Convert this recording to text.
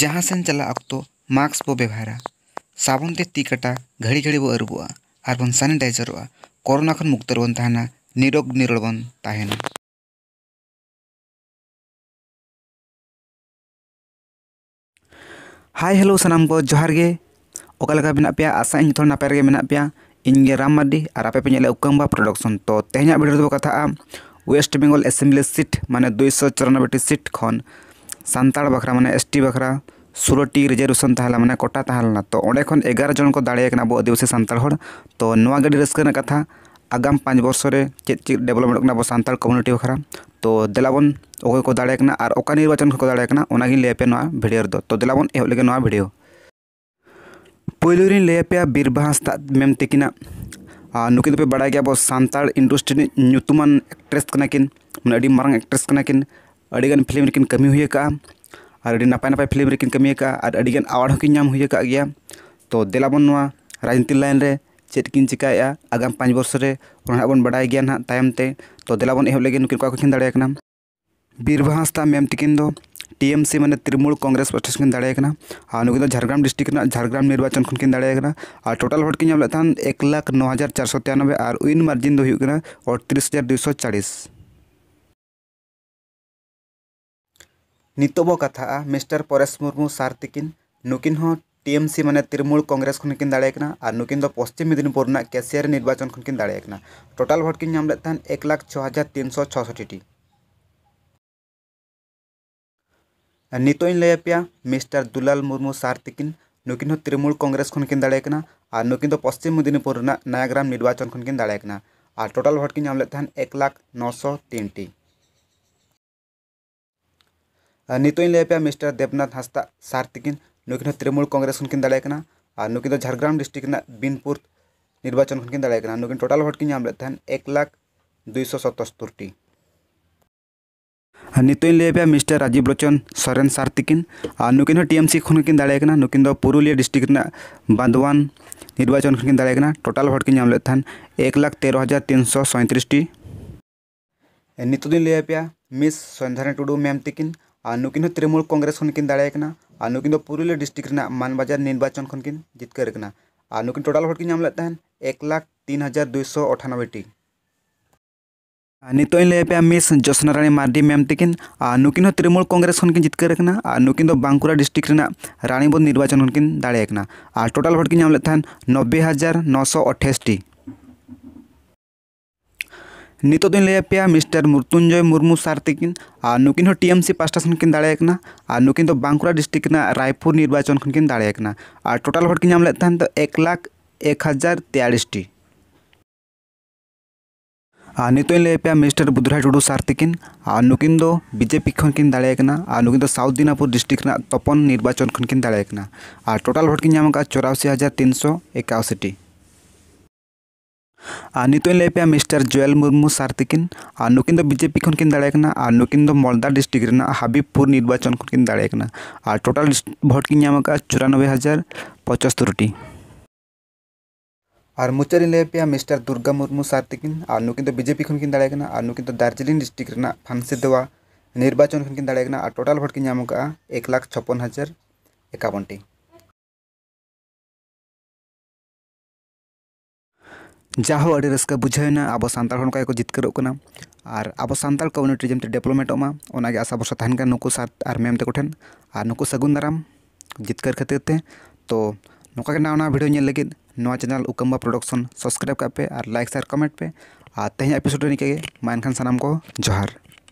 ᱡᱟᱦᱟᱸ ᱥᱮᱱ ᱪᱟᱞᱟᱜ ᱚᱠᱛᱚ ᱢᱟᱠᱥ ᱵᱚ ᱵᱮᱵᱷᱟᱨᱟ ᱥᱟᱵᱚᱱ ᱛᱮ ᱛᱤ ᱠᱟᱴᱟ ᱜᱷᱟᱹᱲᱤ ᱜᱷᱟᱹᱲᱤ ᱵᱚ ᱟᱹᱨᱩᱵᱚᱜᱼᱟ ᱟᱨ ᱵᱚᱱ ᱥᱟᱱᱤᱴᱟᱭᱡᱟᱨᱚᱜᱼᱟ ᱠᱳᱨᱳᱱᱟ ᱠᱷᱚᱱ ᱢᱩᱠᱛᱚ ᱨᱮᱵᱚᱱ ᱛᱟᱦᱮᱱᱟ ᱱᱤᱨᱳᱜᱽ ᱱᱤᱨᱚᱲ ᱵᱚᱱ ᱛᱟᱦᱮᱱᱟ हाय हेलो सनाम को जोहार गे ओकालका मेना पे आशा इन थोड़ा नापे मेना पे इनगे राम मार्डी और आपेपे पे उकम्बा प्रोडक्शन तो तेहना भिडियो कथा वेस्ट बेंगल एसेम्बली सीट माने दुई सौ चौरानबेटी सीट खन ᱥᱟᱱᱛᱟᱲ ᱵᱟᱠᱷᱨᱟ ᱢᱟᱱᱮ ᱮᱥ ᱴᱤ ᱵᱟᱠᱷᱨᱟ ᱥᱳᱞᱳᱴᱤ ᱨᱤᱡᱟᱨᱵᱷᱮᱥᱚᱱ ᱛᱟᱦᱮᱸ ᱞᱮᱱᱟ ᱢᱟᱱᱮ ᱠᱚᱴᱟ ᱛᱟᱦᱮᱸ ᱞᱮᱱᱟ ᱛᱚ ᱚᱸᱰᱮ ᱠᱷᱚᱱ ᱮᱜᱟᱨᱚ ᱡᱚᱱ ᱠᱚ ᱫᱟᱲᱮ ᱟᱠᱟᱱᱟ ᱟᱵᱚ ᱟᱹᱫᱤᱵᱟᱹᱥᱤ ᱥᱟᱱᱛᱟᱲ ᱦᱚᱲ ᱛᱚ ᱱᱚᱣᱟ ᱜᱮ ᱟᱹᱰᱤ ᱨᱟᱹᱥᱠᱟᱹ ᱨᱮᱱᱟᱜ ᱠᱟᱛᱷᱟ ᱟᱜᱟᱢ ᱯᱟᱸᱪ ᱵᱚᱨᱥᱚ ᱨᱮ ᱪᱮᱫ ᱪᱮᱫ ᱰᱮᱵᱷᱞᱚᱯᱢᱮᱱᱴ ᱠᱟᱱᱟ ᱟᱵᱚ ᱥᱟᱱᱛᱟᱲ ᱠᱚᱢᱤᱩᱱᱤᱴᱤ ᱵᱟᱠᱷᱨᱟ ᱛᱚ ᱫᱮᱞᱟᱵᱚᱱ ᱚᱠᱚᱭ ᱠᱚ ᱫᱟᱲᱮ ᱠᱟᱱᱟ ᱟᱨ ᱚᱠᱟ ᱱᱤᱨᱵᱟᱪᱚᱱ ᱠᱚ ᱫᱟᱲᱮ ᱠᱟᱱᱟ ᱚᱱᱟᱜᱤᱧ ᱞᱟᱹᱭ ᱟᱯᱮ ᱱᱚᱣᱟ ᱵᱷᱤᱰᱤᱭᱳ ᱨᱮᱫᱚ ᱛᱚ ᱫᱮᱞᱟᱵᱚᱱ ᱮᱦᱚᱵ ᱞᱮᱜᱮ ᱱᱚᱣᱟ ᱵᱷᱤᱰᱤᱭᱳ ᱯᱳᱭᱞᱳ ᱨᱤᱧ ᱞᱟᱹᱭ ᱟᱯᱮᱭᱟ ᱵᱤᱨᱵᱟᱦᱟ ᱦᱟᱸᱥᱫᱟ ᱢᱮᱢ ᱛᱟᱹᱠᱤᱱᱟᱜ नुकिन पे बड़ा गया अब सानताल इंडस्ट्री ᱧᱩᱛᱩᱢᱟᱱ एक्ट्रेस कनाकिन मैं मांग एक्ट्रेस कनाकिन अगर फिल्म रेकिन कमी और नपाय नपाय फिल्म रेकिन कमी और अवार्डम हो तो दिलाबन राजनीति लाइन में चेकिन चिकाए आगाम पाँच बर्षे बड़ा गया ना तायमते तो दिलाबन एह लगे नुकिन को दाड़ना बीरभा हंसता मैम तक टीएमसी मैंने तृणमूल कॉग्रेस पास्टा कि दाड़ना और झारग्राम डिस्ट्रिक्ट झारग्राम निर्वाचन खुद दाड़ना और टोटल भोट की एक लाख नौ हज़ार चार सौ तिरानबे और उन मार्जिन होना अड़तीस हज़ार दुशो चालीस नितो बो कथा मिस्टर परेश मुर्मू सार तकिन नुकिन टीएमसी माने तृणमूल कांग्रेस खन किन और नुकिन पश्चिम मेदिनीपुर ना कैशियर निर्वाचन खन किन दाड़ेकना भोट किन एक लाख छः हज़ार तीन सौ छसठी नितो इन लैपया मिस्टर दुलाल मुर्मू सार तकिन नुकिन हो तृणमूल कांग्रेस खन किन और नुकिन पश्चिम मेदिनीपुर ना नयाग्राम निर्वाचन खन किन और टोटल भोट किन नाम एक लाख नौ सौ तीन टी नितोइन लेपे मिस्टर देवनाथ हंसदा सार तकिन नुकिन तृणमूल कॉग्रेस खन किन दाड़ा और नुकिन तो झारग्राम डिस्ट्रिक्ट बीनपुर निर्वाचन खन किन दाड़ा नुकिन टोटल वोट एक लाख दुई सौ टी नितोइन लेपे मिस्टर राजीव लोचन सरें सार तकिन नुकिन तो टीएमसी खन कि दाड़ा नुकिन तो पुरुलिया डिस्ट्रिक्ट बांधवान निर्वाचन खन किन दाड़ा टोटल वोट एक लाख तेरह हज़ार तीन सौ सैंतीस नितोदी लेपे मिस संध्या टुडू मैम तकिन ᱟᱨ ᱱᱩᱠᱤᱱ ᱦᱚᱸ ᱛᱨᱤᱢᱩᱞ ᱠᱚᱝᱜᱨᱮᱥ ᱠᱷᱚᱱ ᱠᱤᱱ ᱫᱟᱲᱮ ᱠᱟᱱᱟ ᱟᱨ ᱱᱩᱠᱤᱱ ᱫᱚ ᱯᱩᱨᱩᱞᱤᱭᱟᱹ ᱰᱤᱥᱴᱨᱤᱠᱴ ᱨᱮᱱᱟᱜ ᱢᱟᱱᱵᱟᱡᱟᱨ ᱱᱤᱨᱵᱟᱪᱚᱱ ᱠᱷᱚᱱ ᱠᱤᱱ ᱡᱤᱛᱠᱟᱹᱨ ᱠᱟᱱᱟ ᱟᱨ ᱱᱩᱠᱤᱱ ᱴᱳᱴᱟᱞ ᱵᱷᱳᱴ ᱠᱤᱱ ᱧᱟᱢ ᱞᱮᱫ ᱛᱟᱦᱮᱱ ᱮᱠ ᱞᱟᱠᱷ ᱛᱤᱱ ᱦᱟᱡᱟᱨ ᱫᱩᱭᱥᱚ ᱟᱴᱷᱟᱱᱚᱵᱵᱚᱭᱴᱤ नित लैपे मिस जसना रानी मार्डी मैम तकिन नुकिन तृणमूल कांग्रेस खन जितकर नुकिन बांकुड़ा डिस्ट्रिक्ट रानीबंद निर्वाचन खन दाड़ा टोटल भोट की नाम नब्बे हज़ार नौ सौ अट्ठाईस ᱱᱤᱛᱚᱜ ᱫᱚᱧ ᱞᱟᱹᱭᱟᱫ ᱯᱮᱭᱟ ᱢᱤᱥᱴᱟᱨ ᱢᱨᱛᱩᱧᱡᱚᱭ ᱢᱩᱨᱢᱩ ᱥᱟᱨ ᱛᱟᱹᱠᱤᱱ ᱟᱨ ᱱᱩᱠᱤᱱ ᱦᱚᱸ ᱴᱤᱮᱢᱥᱤ ᱯᱟᱥᱴᱟ ᱥᱮᱱ ᱠᱤᱱ ᱫᱟᱲᱮ ᱟᱠᱟᱱᱟ ᱟᱨ ᱱᱩᱠᱤᱱ ᱫᱚ ᱵᱟᱸᱠᱩᱲᱟ ᱰᱤᱥᱴᱨᱤᱠᱴ ᱨᱮᱱᱟᱜ ᱨᱟᱭᱯᱩᱨ ᱱᱤᱨᱵᱟᱪᱚᱱ ᱠᱷᱚᱱ ᱠᱤᱱ ᱫᱟᱲᱮ ᱟᱠᱟᱱᱟ ᱟᱨ ᱴᱳᱴᱟᱞ ᱵᱷᱳᱴ ᱠᱤᱱ ᱧᱟᱢ ᱞᱮᱫ ᱛᱟᱦᱮᱱ ᱫᱚ ᱮᱠ ᱞᱟᱠᱷ ᱮᱠ ᱦᱟᱡᱟᱨ ᱛᱮᱭᱟᱲᱤᱥᱴᱤ ᱟᱨ ᱱᱤᱛᱚᱜ ᱤᱧ ᱞᱟᱹᱭ ᱯᱮᱭᱟ ᱢᱤᱥᱴᱟᱨ ᱵᱩᱫᱷᱨᱟᱡᱽ ᱴᱩᱰᱩ ᱥᱟᱨ ᱛᱟᱹᱠᱤᱱ ᱟᱨ ᱱᱩᱠᱤᱱ ᱫᱚ ᱵᱤᱡᱮᱯᱤ ᱠᱷᱚᱱ ᱠᱤᱱ ᱫᱟᱲᱮ ᱟᱠᱟᱱᱟ ᱟᱨ ᱱᱩᱠᱤᱱ ᱫᱚ ᱥᱟᱣᱩᱛᱷ ᱫᱤᱱᱟᱡᱽᱯᱩᱨ ᱰᱤᱥᱴᱨᱤᱠᱴ ᱨᱮᱱᱟᱜ ᱛᱚᱯᱚᱱ ᱱᱤᱨᱵᱟᱪᱚᱱ ᱠᱷᱚᱱ ᱠᱤᱱ ᱫᱟᱲᱮ ᱟᱠᱟᱱᱟ ᱟᱨ ᱴᱳᱴᱟᱞ ᱵᱷᱳᱴ ᱠᱤᱱ ᱧᱟᱢ ᱟᱠᱟᱫᱼᱟ ᱪᱚᱨᱟᱥᱤ ᱦᱟᱡᱟᱨ ᱛᱤᱱᱥᱚ ᱮᱠᱟᱥᱤᱴᱤ नितों मिस्टर जोएल मुर्मू सारतिकिन नुकिन बीजेपी खन किन और नुकिन मलदा डिस्ट्रिक्ट हबीबपुर निर्वाचन खन किन दाड़ा टोटल भोट किन नाम चौरानबे हज़ार पचस्तरटी और मुचाद लैपे मिस्टर दुर्गा मुर्मू सारतिकिन नुकिन बीजेपी खन किन और नुकिन दार्जिलिंग डिस्ट्रिक्ट फांसीदेवा निर्वाचन खन किन दाड़ा टोटल भोट किन एक लाख छप्पन हज़ार एकावनटी जहाँ अभी रसका बुझेना अब सानाल को एक जितकर और अब सानाल कम्यूनिटी जमीन डेवलपमेंटा आशा भरसा तहन नुक सर मैम तक और नुक सगुन दाराम जितकर खातर तो नौका ना ना भिडियो नल चैनल उकम्बा प्रोडक्शन सब्सक्राइब कर पे और लाइक शेयर कमेंट पे और तेहे एपिसोड निकागे मैं खान सामान को जोहार